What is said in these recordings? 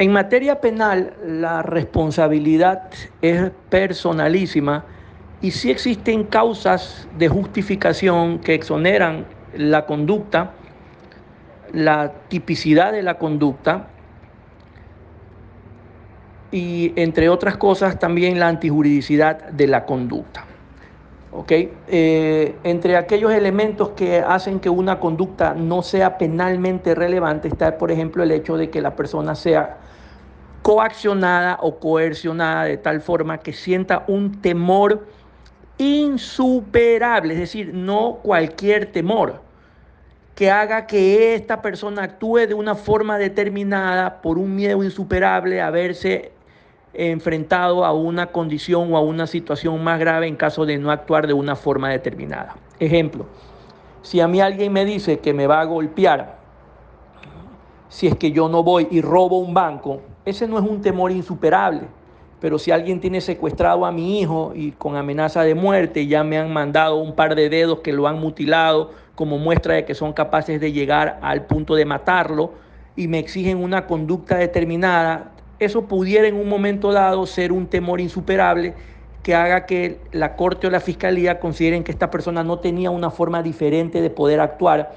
En materia penal, la responsabilidad es personalísima y sí existen causas de justificación que exoneran la conducta, la tipicidad de la conducta y entre otras cosas también la antijuridicidad de la conducta. Ok, eh, entre aquellos elementos que hacen que una conducta no sea penalmente relevante está, por ejemplo, el hecho de que la persona sea coaccionada o coercionada de tal forma que sienta un temor insuperable, es decir, no cualquier temor, que haga que esta persona actúe de una forma determinada por un miedo insuperable a verse enfrentado a una condición o a una situación más grave en caso de no actuar de una forma determinada. Ejemplo, si a mí alguien me dice que me va a golpear, si es que yo no voy y robo un banco, ese no es un temor insuperable. Pero si alguien tiene secuestrado a mi hijo y con amenaza de muerte, ya me han mandado un par de dedos que lo han mutilado como muestra de que son capaces de llegar al punto de matarlo y me exigen una conducta determinada, eso pudiera en un momento dado ser un temor insuperable que haga que la Corte o la Fiscalía consideren que esta persona no tenía una forma diferente de poder actuar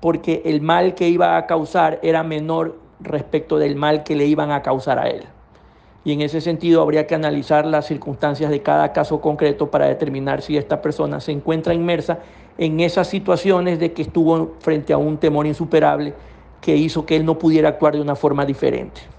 porque el mal que iba a causar era menor respecto del mal que le iban a causar a él. Y en ese sentido habría que analizar las circunstancias de cada caso concreto para determinar si esta persona se encuentra inmersa en esas situaciones de que estuvo frente a un temor insuperable que hizo que él no pudiera actuar de una forma diferente.